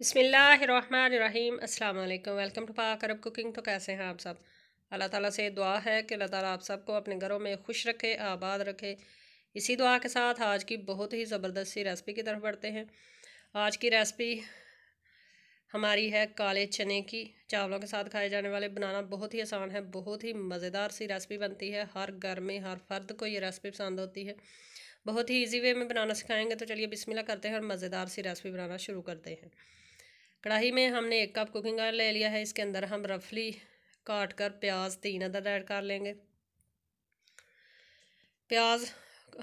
बसमीम अल्लाम welcome to पाक अरब कुकिंग तो कैसे हैं आप सब अल्लाह ताला से दुआ है कि अल्लाह ताला आप सबको अपने घरों में खुश रखे आबाद रखे इसी दुआ के साथ आज की बहुत ही ज़बरदस्त सी रेसिपी की तरफ बढ़ते हैं आज की रेसिपी हमारी है काले चने की चावलों के साथ खाए जाने वाले बनाना बहुत ही आसान है बहुत ही मज़ेदार सी रेसिपी बनती है हर घर में हर फर्द को ये रेसिपी पसंद होती है बहुत ही इजी वे में बनाना सिखाएंगे तो चलिए बिस्मिल्लाह करते हैं और मज़ेदार सी रेसिपी बनाना शुरू करते हैं कढ़ाई में हमने एक कप कुकिंग ऑयल ले लिया है इसके अंदर हम रफली काट कर प्याज तीन अदर ऐड कर लेंगे प्याज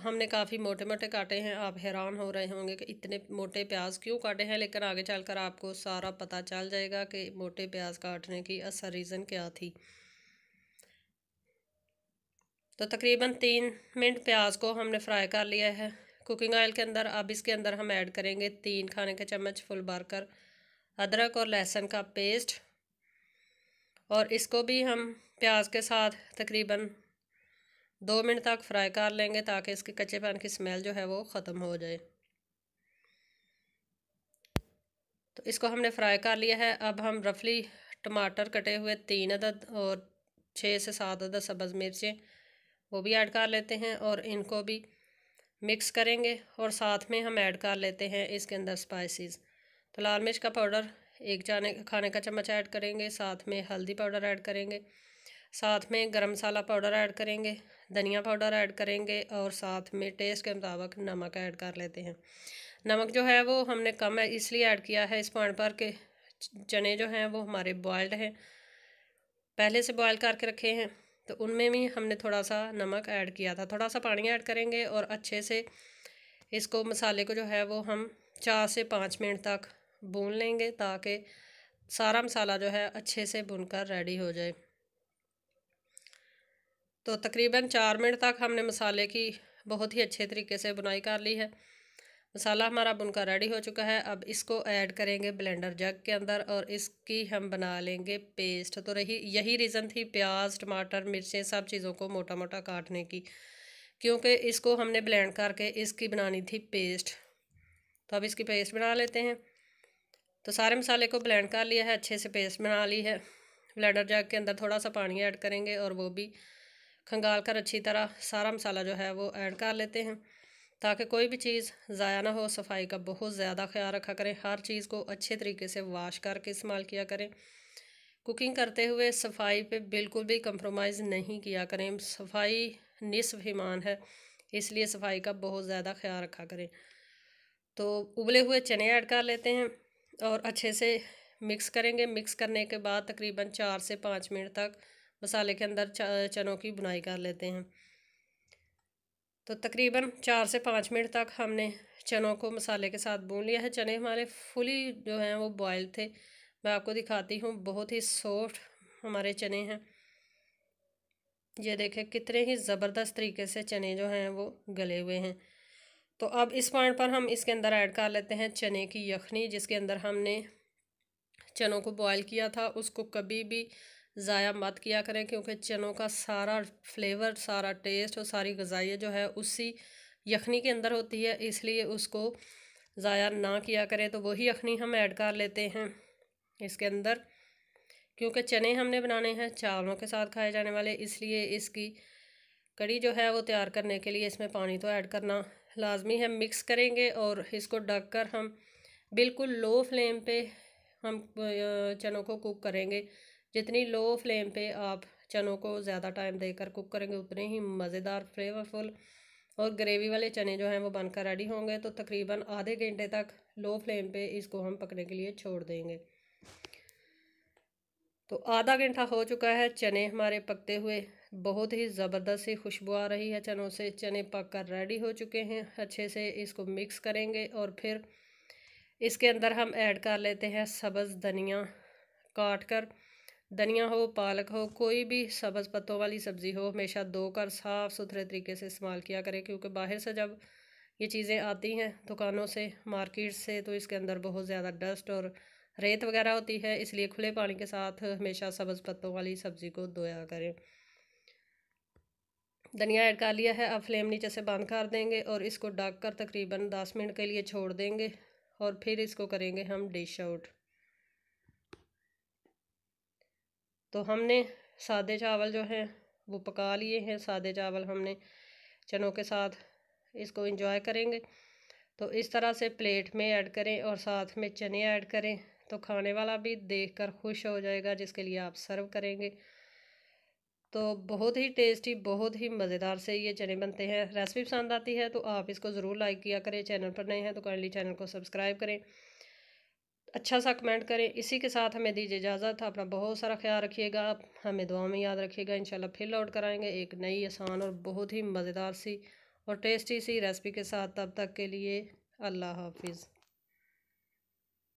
हमने काफ़ी मोटे मोटे काटे हैं आप हैरान हो रहे होंगे कि इतने मोटे प्याज क्यों काटे हैं लेकिन आगे चलकर आपको सारा पता चल जाएगा कि मोटे प्याज काटने की असल रीज़न क्या थी तो तकरीबन तीन मिनट प्याज को हमने फ्राई कर लिया है कुकिंग ऑयल के अंदर अब इसके अंदर हम ऐड करेंगे तीन खाने के चम्मच फुल कर, अदरक और लहसुन का पेस्ट और इसको भी हम प्याज के साथ तकरीबन दो मिनट तक फ्राई कर लेंगे ताकि इसके कच्चे पान की स्मेल जो है वो ख़त्म हो जाए तो इसको हमने फ्राई कर लिया है अब हम रफली टमाटर कटे हुए तीन अदद और छः से सात अदद सब्ज़ मिर्चें वो भी ऐड कर लेते हैं और इनको भी मिक्स करेंगे और साथ में हम ऐड कर लेते हैं इसके अंदर स्पाइसेस तो लाल मिर्च का पाउडर एक जाने खाने का चम्मच ऐड करेंगे साथ में हल्दी पाउडर ऐड करेंगे साथ में गरम मसाला पाउडर ऐड करेंगे धनिया पाउडर ऐड करेंगे और साथ में टेस्ट के मुताबिक नमक ऐड कर लेते हैं नमक जो है वो हमने कम है इसलिए ऐड किया है इस पॉइंट पर के चने जो हैं वो हमारे बॉयल्ड हैं पहले से बॉयल करके रखे हैं तो उनमें भी हमने थोड़ा सा नमक ऐड किया था थोड़ा सा पानी ऐड करेंगे और अच्छे से इसको मसाले को जो है वो हम चार से पाँच मिनट तक भून लेंगे ताकि सारा मसाला जो है अच्छे से भुनकर रेडी हो जाए तो तकरीबन चार मिनट तक हमने मसाले की बहुत ही अच्छे तरीके से बुनाई कर ली है मसाला हमारा बुनकर रेडी हो चुका है अब इसको ऐड करेंगे ब्लेंडर जग के अंदर और इसकी हम बना लेंगे पेस्ट तो रही यही रीज़न थी प्याज टमाटर मिर्चें सब चीज़ों को मोटा मोटा काटने की क्योंकि इसको हमने ब्लेंड करके इसकी बनानी थी पेस्ट तो अब इसकी पेस्ट बना लेते हैं तो सारे मसाले को ब्लेंड कर लिया है अच्छे से पेस्ट बना ली है ब्लेंडर जग के अंदर थोड़ा सा पानी ऐड करेंगे और वो भी खंगाल कर अच्छी तरह सारा मसाला जो है वो ऐड कर लेते हैं ताकि कोई भी चीज़ ज़ाया ना हो सफाई का बहुत ज़्यादा ख्याल रखा करें हर चीज़ को अच्छे तरीके से वाश करके इस्तेमाल किया करें कुकिंग करते हुए सफाई पे बिल्कुल भी कंप्रोमाइज़ नहीं किया करें सफाई निसफ ईमान है इसलिए सफाई का बहुत ज़्यादा ख्याल रखा करें तो उबले हुए चने ऐड कर लेते हैं और अच्छे से मिक्स करेंगे मिक्स करने के बाद तकरीबन चार से पाँच मिनट तक मसाले के अंदर चनों की बुनाई कर लेते हैं तो तकरीबन चार से पाँच मिनट तक हमने चनों को मसाले के साथ भून लिया है चने हमारे फुली जो हैं वो बॉयल थे मैं आपको दिखाती हूँ बहुत ही सॉफ्ट हमारे चने हैं ये देखें कितने ही ज़बरदस्त तरीके से चने जो हैं वो गले हुए हैं तो अब इस पॉइंट पर हम इसके अंदर ऐड कर लेते हैं चने की यखनी जिसके अंदर हमने चनों को बॉईल किया था उसको कभी भी ज़ाया मत किया करें क्योंकि चनों का सारा फ्लेवर सारा टेस्ट और सारी गजाइयाँ जो है उसी यखनी के अंदर होती है इसलिए उसको ज़ाया ना किया करें तो वही यखनी हम ऐड कर लेते हैं इसके अंदर क्योंकि चने हमने बनाने हैं चावलों के साथ खाए जाने वाले इसलिए इसकी कड़ी जो है वो तैयार करने के लिए इसमें पानी तो ऐड करना लाजमी हम मिक्स करेंगे और इसको ढक कर हम बिल्कुल लो फ्लेम पे हम चनों को कुक करेंगे जितनी लो फ्लेम पे आप चनों को ज़्यादा टाइम देकर कुक करेंगे उतने ही मज़ेदार फ्लेवरफुल और ग्रेवी वाले चने जो हैं वो बनकर रेडी होंगे तो तकरीबन आधे घंटे तक लो फ्लेम पे इसको हम पकने के लिए छोड़ देंगे तो आधा घंटा हो चुका है चने हमारे पकते हुए बहुत ही ज़बरदस्त सी खुशबू आ रही है चनों से चने पक कर रेडी हो चुके हैं अच्छे से इसको मिक्स करेंगे और फिर इसके अंदर हम ऐड कर लेते हैं सब्ज़ धनिया काट कर धनिया हो पालक हो कोई भी सब्ज़ पत्तों वाली सब्ज़ी हो हमेशा धोकर साफ़ सुथरे तरीके से इस्तेमाल किया करें क्योंकि बाहर से जब ये चीज़ें आती हैं दुकानों से मार्केट से तो इसके अंदर बहुत ज़्यादा डस्ट और रेत वगैरह होती है इसलिए खुले पानी के साथ हमेशा सब्ज़ पत्तों वाली सब्ज़ी को धोया करें धनिया ऐड कर लिया है अब फ्लेम नीचे से बंद कर देंगे और इसको ढक कर तकरीबन दस मिनट के लिए छोड़ देंगे और फिर इसको करेंगे हम डिश आउट तो हमने सादे चावल जो हैं वो पका लिए हैं सादे चावल हमने चनों के साथ इसको इंजॉय करेंगे तो इस तरह से प्लेट में ऐड करें और साथ में चने ऐड करें तो खाने वाला भी देखकर खुश हो जाएगा जिसके लिए आप सर्व करेंगे तो बहुत ही टेस्टी बहुत ही मज़ेदार से ये चने बनते हैं रेसिपी पसंद आती है तो आप इसको ज़रूर लाइक किया करें चैनल पर नए हैं तो काइंडली चैनल को सब्सक्राइब करें अच्छा सा कमेंट करें इसी के साथ हमें दीजिए इजाज़त अपना बहुत सारा ख्याल रखिएगा आप हमें दुआ में याद रखिएगा शाला फिर लौट कराएँगे एक नई आसान और बहुत ही मज़ेदार सी और टेस्टी सी रेसिपी के साथ तब तक के लिए अल्लाह हाफिज़